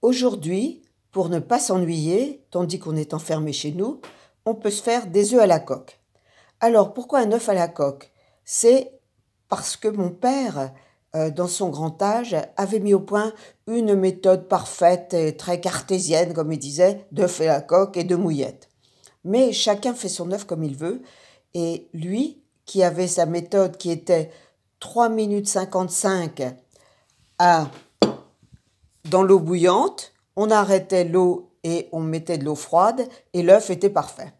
Aujourd'hui, pour ne pas s'ennuyer, tandis qu'on est enfermé chez nous, on peut se faire des œufs à la coque. Alors pourquoi un œuf à la coque C'est parce que mon père, euh, dans son grand âge, avait mis au point une méthode parfaite et très cartésienne, comme il disait, d'œuf à la coque et de mouillette. Mais chacun fait son œuf comme il veut, et lui, qui avait sa méthode qui était 3 minutes 55 à dans l'eau bouillante, on arrêtait l'eau et on mettait de l'eau froide et l'œuf était parfait.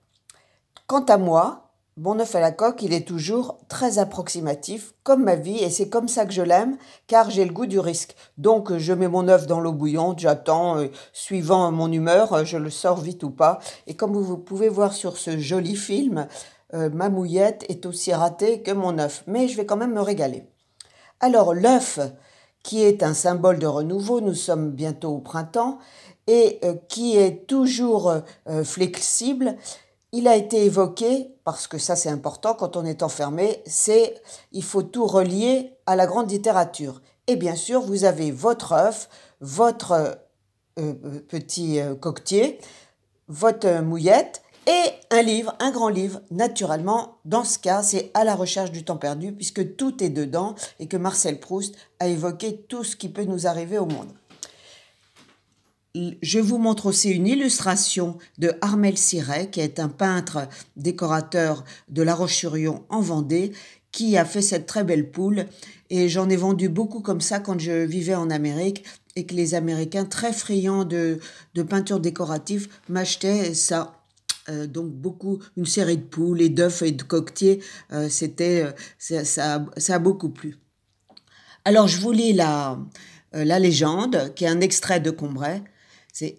Quant à moi, mon œuf à la coque, il est toujours très approximatif, comme ma vie, et c'est comme ça que je l'aime, car j'ai le goût du risque. Donc je mets mon œuf dans l'eau bouillante, j'attends, euh, suivant mon humeur, euh, je le sors vite ou pas. Et comme vous pouvez voir sur ce joli film, euh, ma mouillette est aussi ratée que mon œuf, mais je vais quand même me régaler. Alors l'œuf, qui est un symbole de renouveau, nous sommes bientôt au printemps, et euh, qui est toujours euh, euh, flexible, il a été évoqué, parce que ça c'est important quand on est enfermé, c'est il faut tout relier à la grande littérature. Et bien sûr, vous avez votre œuf, votre petit coquetier, votre mouillette, et un livre, un grand livre, naturellement, dans ce cas, c'est à la recherche du temps perdu, puisque tout est dedans et que Marcel Proust a évoqué tout ce qui peut nous arriver au monde. Je vous montre aussi une illustration de Armel Siret, qui est un peintre décorateur de La Roche-sur-Yon en Vendée, qui a fait cette très belle poule. Et j'en ai vendu beaucoup comme ça quand je vivais en Amérique et que les Américains, très friands de, de peinture décorative, m'achetaient ça euh, donc beaucoup, une série de poules et d'œufs et de coquetiers, euh, c'était, euh, ça, ça, a beaucoup plu. Alors je vous lis la, la légende, qui est un extrait de Combray. C'est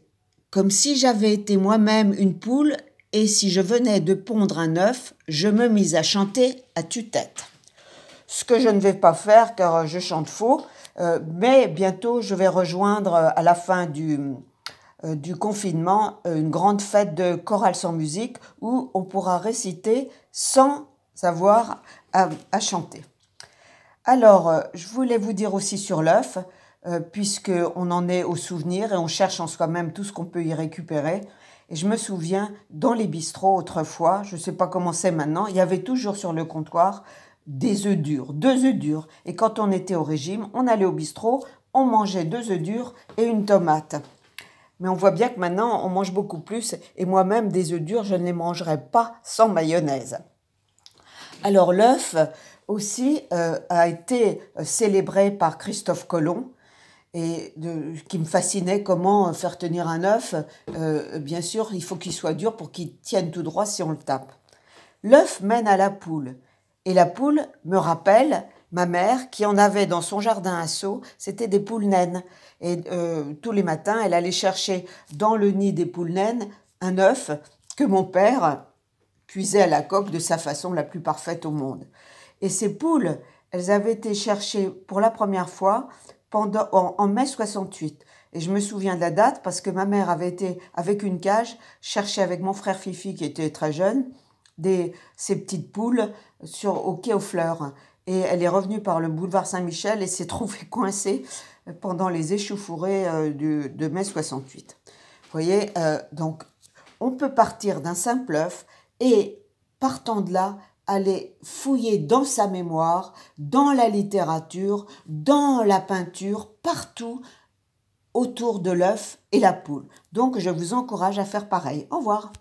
comme si j'avais été moi-même une poule et si je venais de pondre un œuf, je me mis à chanter à tue-tête. Ce que je ne vais pas faire car je chante faux, mais bientôt je vais rejoindre à la fin du, euh, du confinement euh, une grande fête de chorale sans musique où on pourra réciter sans savoir à, chanter. Alors, euh, je voulais vous dire aussi sur l'œuf, puisqu'on en est au souvenir et on cherche en soi-même tout ce qu'on peut y récupérer. Et je me souviens, dans les bistrots autrefois, je ne sais pas comment c'est maintenant, il y avait toujours sur le comptoir des œufs durs, deux œufs durs. Et quand on était au régime, on allait au bistrot, on mangeait deux œufs durs et une tomate. Mais on voit bien que maintenant, on mange beaucoup plus et moi-même, des œufs durs, je ne les mangerai pas sans mayonnaise. Alors l'œuf aussi euh, a été euh, célébré par Christophe Colomb et qui me fascinait comment euh, faire tenir un œuf. bien sûr, il faut qu'il soit dur pour qu'il tienne tout droit si on le tape. L'œuf mène à la poule et la poule me rappelle Ma mère, qui en avait dans son jardin un seau, c'était des poules naines. Et euh, tous les matins, elle allait chercher dans le nid des poules naines un œuf que mon père puisait à la coque de sa façon la plus parfaite au monde. Et ces poules, elles avaient été cherchées pour la première fois en, mai 68. Et je me souviens de la date parce que ma mère avait été avec une cage chercher avec mon frère Fifi qui était très jeune ces petites poules sur, au quai aux fleurs. Et elle est revenue par le boulevard Saint-Michel et s'est trouvée coincée euh, pendant les échauffourées euh, de mai 68. Vous voyez, euh, donc on peut partir d'un simple œuf et partant de là, aller fouiller dans sa mémoire, dans la littérature, dans la peinture, partout autour de l'œuf et la poule. Donc je vous encourage à faire pareil. Au revoir.